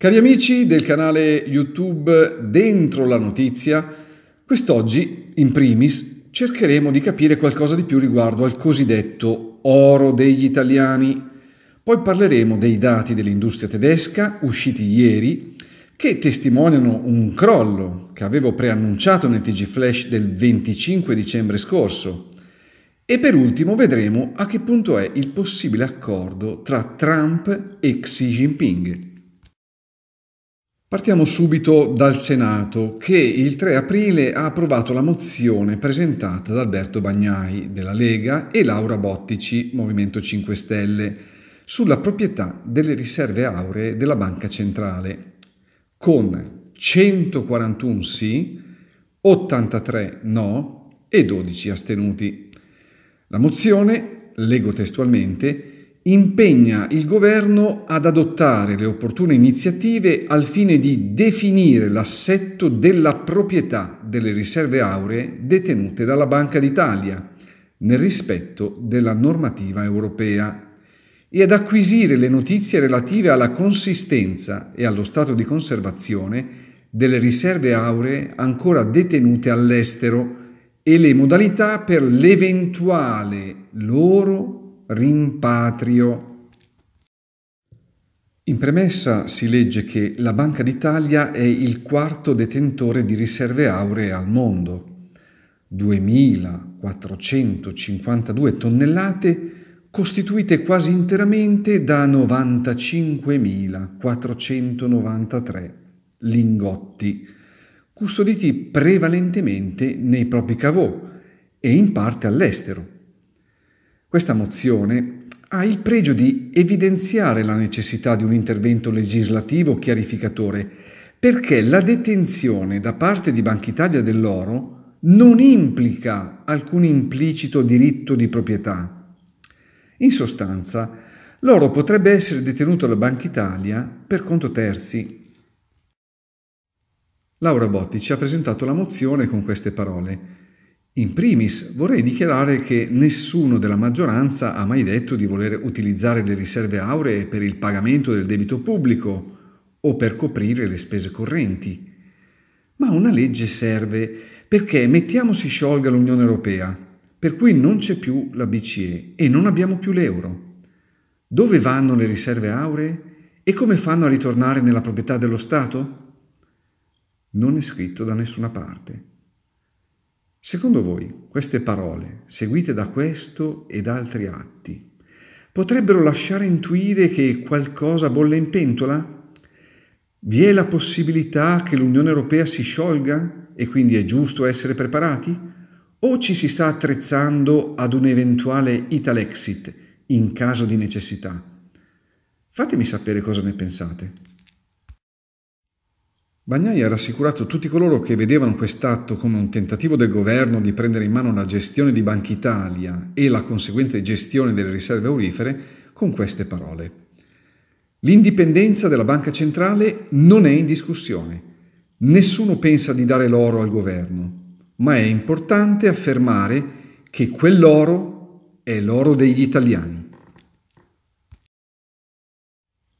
Cari amici del canale YouTube Dentro la Notizia, quest'oggi, in primis, cercheremo di capire qualcosa di più riguardo al cosiddetto oro degli italiani. Poi parleremo dei dati dell'industria tedesca usciti ieri che testimoniano un crollo che avevo preannunciato nel TG Flash del 25 dicembre scorso. E per ultimo vedremo a che punto è il possibile accordo tra Trump e Xi Jinping. Partiamo subito dal Senato che il 3 aprile ha approvato la mozione presentata da Alberto Bagnai della Lega e Laura Bottici, Movimento 5 Stelle, sulla proprietà delle riserve auree della Banca Centrale, con 141 sì, 83 no e 12 astenuti. La mozione, leggo testualmente, impegna il governo ad adottare le opportune iniziative al fine di definire l'assetto della proprietà delle riserve auree detenute dalla Banca d'Italia, nel rispetto della normativa europea, e ad acquisire le notizie relative alla consistenza e allo stato di conservazione delle riserve auree ancora detenute all'estero e le modalità per l'eventuale loro rimpatrio. In premessa si legge che la Banca d'Italia è il quarto detentore di riserve auree al mondo. 2.452 tonnellate costituite quasi interamente da 95.493 lingotti, custoditi prevalentemente nei propri cavò e in parte all'estero questa mozione ha il pregio di evidenziare la necessità di un intervento legislativo chiarificatore, perché la detenzione da parte di Banca Italia dell'oro non implica alcun implicito diritto di proprietà. In sostanza, l'oro potrebbe essere detenuto alla Banca Italia per conto terzi. Laura Botti ci ha presentato la mozione con queste parole. In primis vorrei dichiarare che nessuno della maggioranza ha mai detto di voler utilizzare le riserve auree per il pagamento del debito pubblico o per coprire le spese correnti. Ma una legge serve perché mettiamo si sciolga l'Unione Europea, per cui non c'è più la BCE e non abbiamo più l'euro. Dove vanno le riserve auree e come fanno a ritornare nella proprietà dello Stato? Non è scritto da nessuna parte. Secondo voi queste parole, seguite da questo ed altri atti, potrebbero lasciare intuire che qualcosa bolle in pentola? Vi è la possibilità che l'Unione Europea si sciolga e quindi è giusto essere preparati? O ci si sta attrezzando ad un eventuale Italexit in caso di necessità? Fatemi sapere cosa ne pensate. Bagnai ha rassicurato tutti coloro che vedevano quest'atto come un tentativo del governo di prendere in mano la gestione di Banca Italia e la conseguente gestione delle riserve aurifere con queste parole. L'indipendenza della banca centrale non è in discussione. Nessuno pensa di dare l'oro al governo, ma è importante affermare che quell'oro è l'oro degli italiani.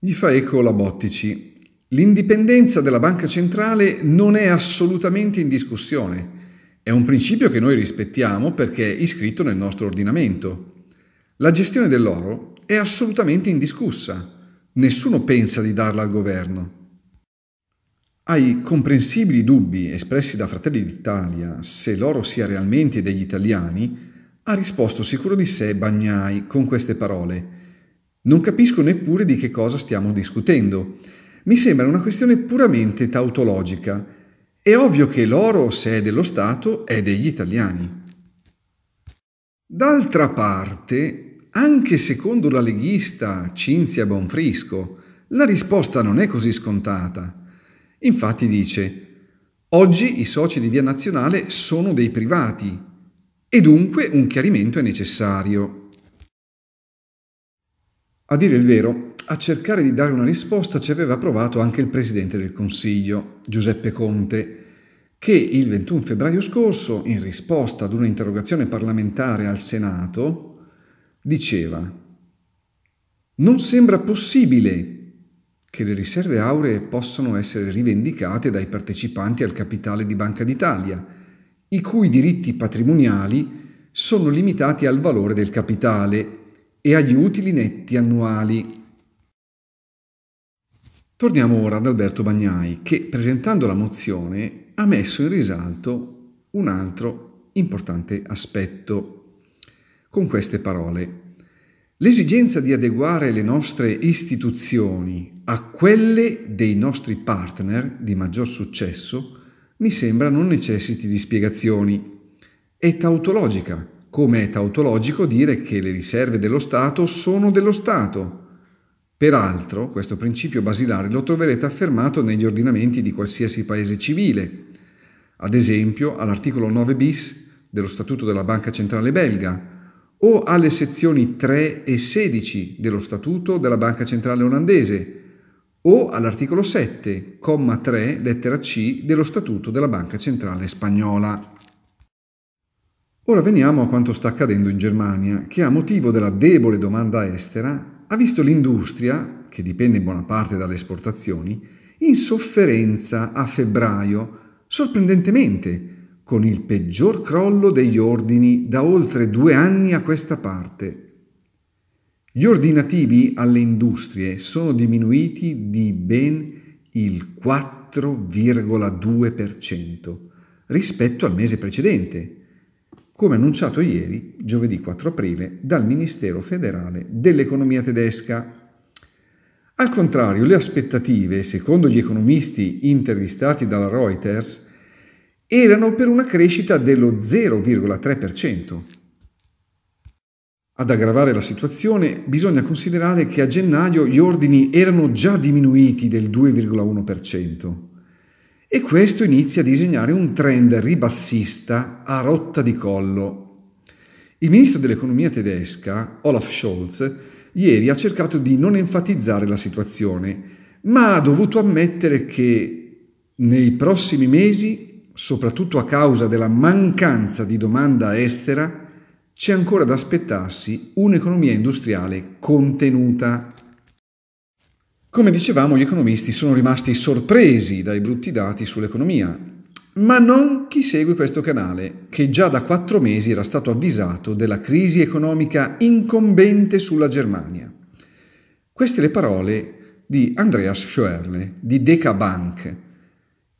Gli fa eco la Bottici L'indipendenza della banca centrale non è assolutamente in discussione. È un principio che noi rispettiamo perché è iscritto nel nostro ordinamento. La gestione dell'oro è assolutamente indiscussa. Nessuno pensa di darla al governo. Ai comprensibili dubbi espressi da Fratelli d'Italia se l'oro sia realmente degli italiani, ha risposto sicuro di sé Bagnai con queste parole. Non capisco neppure di che cosa stiamo discutendo mi sembra una questione puramente tautologica. È ovvio che l'oro, se è dello Stato, è degli italiani. D'altra parte, anche secondo la leghista Cinzia Bonfrisco, la risposta non è così scontata. Infatti dice, oggi i soci di Via Nazionale sono dei privati e dunque un chiarimento è necessario. A dire il vero, a cercare di dare una risposta ci aveva provato anche il Presidente del Consiglio, Giuseppe Conte, che il 21 febbraio scorso, in risposta ad un'interrogazione parlamentare al Senato, diceva non sembra possibile che le riserve auree possano essere rivendicate dai partecipanti al capitale di Banca d'Italia, i cui diritti patrimoniali sono limitati al valore del capitale e agli utili netti annuali. Torniamo ora ad Alberto Bagnai che presentando la mozione ha messo in risalto un altro importante aspetto con queste parole. L'esigenza di adeguare le nostre istituzioni a quelle dei nostri partner di maggior successo mi sembra non necessiti di spiegazioni. È tautologica, come è tautologico dire che le riserve dello Stato sono dello Stato Peraltro, questo principio basilare lo troverete affermato negli ordinamenti di qualsiasi paese civile, ad esempio all'articolo 9 bis dello Statuto della Banca Centrale belga o alle sezioni 3 e 16 dello Statuto della Banca Centrale olandese o all'articolo 7, comma 3, lettera C dello Statuto della Banca Centrale spagnola. Ora veniamo a quanto sta accadendo in Germania, che a motivo della debole domanda estera ha visto l'industria, che dipende in buona parte dalle esportazioni, in sofferenza a febbraio, sorprendentemente, con il peggior crollo degli ordini da oltre due anni a questa parte. Gli ordinativi alle industrie sono diminuiti di ben il 4,2% rispetto al mese precedente, come annunciato ieri, giovedì 4 aprile, dal Ministero federale dell'economia tedesca. Al contrario, le aspettative, secondo gli economisti intervistati dalla Reuters, erano per una crescita dello 0,3%. Ad aggravare la situazione bisogna considerare che a gennaio gli ordini erano già diminuiti del 2,1%. E questo inizia a disegnare un trend ribassista a rotta di collo. Il ministro dell'economia tedesca, Olaf Scholz, ieri ha cercato di non enfatizzare la situazione, ma ha dovuto ammettere che nei prossimi mesi, soprattutto a causa della mancanza di domanda estera, c'è ancora da aspettarsi un'economia industriale contenuta. Come dicevamo, gli economisti sono rimasti sorpresi dai brutti dati sull'economia, ma non chi segue questo canale, che già da quattro mesi era stato avvisato della crisi economica incombente sulla Germania. Queste le parole di Andreas Schoerle di Deca Bank.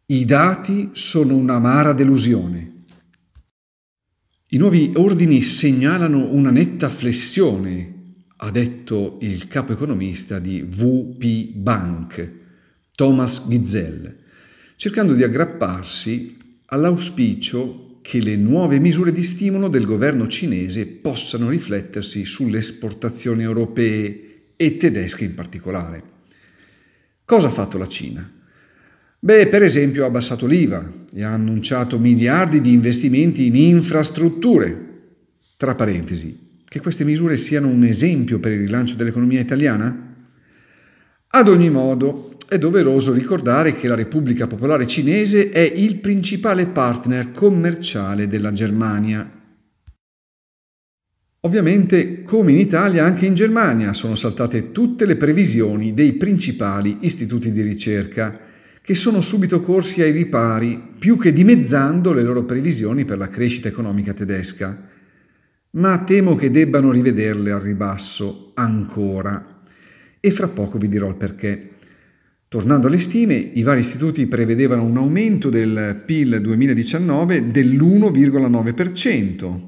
I dati sono un'amara delusione. I nuovi ordini segnalano una netta flessione ha detto il capo economista di VP Bank, Thomas Gizzell, cercando di aggrapparsi all'auspicio che le nuove misure di stimolo del governo cinese possano riflettersi sulle esportazioni europee e tedesche in particolare. Cosa ha fatto la Cina? Beh, per esempio ha abbassato l'IVA e ha annunciato miliardi di investimenti in infrastrutture. Tra parentesi, che queste misure siano un esempio per il rilancio dell'economia italiana? Ad ogni modo, è doveroso ricordare che la Repubblica Popolare Cinese è il principale partner commerciale della Germania. Ovviamente, come in Italia, anche in Germania sono saltate tutte le previsioni dei principali istituti di ricerca, che sono subito corsi ai ripari, più che dimezzando le loro previsioni per la crescita economica tedesca ma temo che debbano rivederle al ribasso ancora. E fra poco vi dirò il perché. Tornando alle stime, i vari istituti prevedevano un aumento del PIL 2019 dell'1,9%,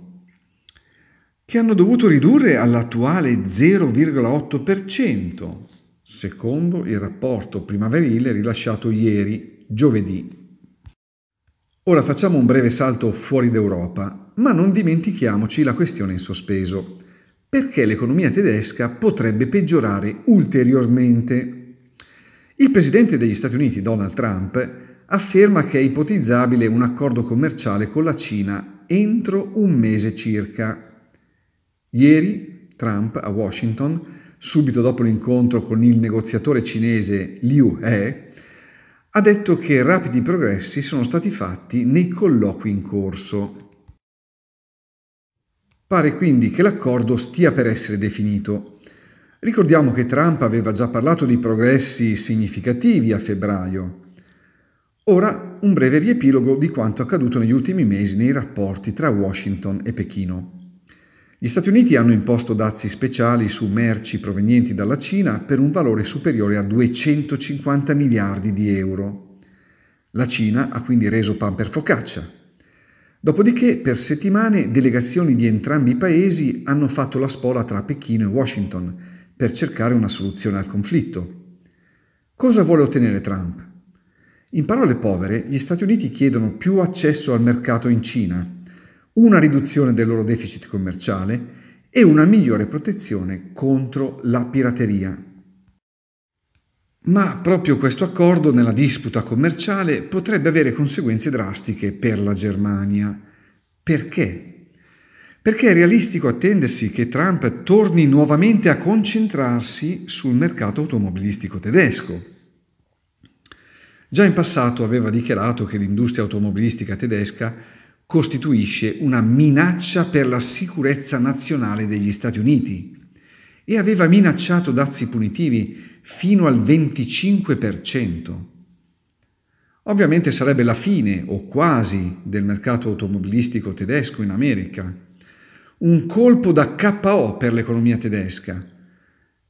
che hanno dovuto ridurre all'attuale 0,8%, secondo il rapporto primaverile rilasciato ieri, giovedì. Ora facciamo un breve salto fuori d'Europa ma non dimentichiamoci la questione in sospeso, perché l'economia tedesca potrebbe peggiorare ulteriormente. Il presidente degli Stati Uniti, Donald Trump, afferma che è ipotizzabile un accordo commerciale con la Cina entro un mese circa. Ieri Trump a Washington, subito dopo l'incontro con il negoziatore cinese Liu He, ha detto che rapidi progressi sono stati fatti nei colloqui in corso. Pare quindi che l'accordo stia per essere definito. Ricordiamo che Trump aveva già parlato di progressi significativi a febbraio. Ora un breve riepilogo di quanto accaduto negli ultimi mesi nei rapporti tra Washington e Pechino. Gli Stati Uniti hanno imposto dazi speciali su merci provenienti dalla Cina per un valore superiore a 250 miliardi di euro. La Cina ha quindi reso pan per focaccia Dopodiché, per settimane, delegazioni di entrambi i paesi hanno fatto la spola tra Pechino e Washington per cercare una soluzione al conflitto. Cosa vuole ottenere Trump? In parole povere, gli Stati Uniti chiedono più accesso al mercato in Cina, una riduzione del loro deficit commerciale e una migliore protezione contro la pirateria ma proprio questo accordo nella disputa commerciale potrebbe avere conseguenze drastiche per la Germania. Perché? Perché è realistico attendersi che Trump torni nuovamente a concentrarsi sul mercato automobilistico tedesco. Già in passato aveva dichiarato che l'industria automobilistica tedesca costituisce una minaccia per la sicurezza nazionale degli Stati Uniti e aveva minacciato dazi punitivi fino al 25%. Ovviamente sarebbe la fine o quasi del mercato automobilistico tedesco in America. Un colpo da KO per l'economia tedesca.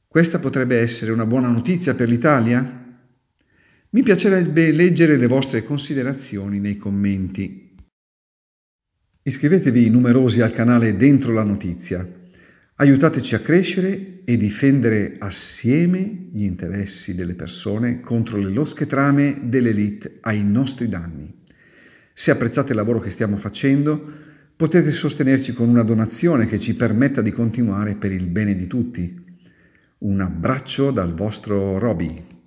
Questa potrebbe essere una buona notizia per l'Italia? Mi piacerebbe leggere le vostre considerazioni nei commenti. Iscrivetevi numerosi al canale Dentro la Notizia Aiutateci a crescere e difendere assieme gli interessi delle persone contro le losche trame dell'elite ai nostri danni. Se apprezzate il lavoro che stiamo facendo, potete sostenerci con una donazione che ci permetta di continuare per il bene di tutti. Un abbraccio dal vostro Robby.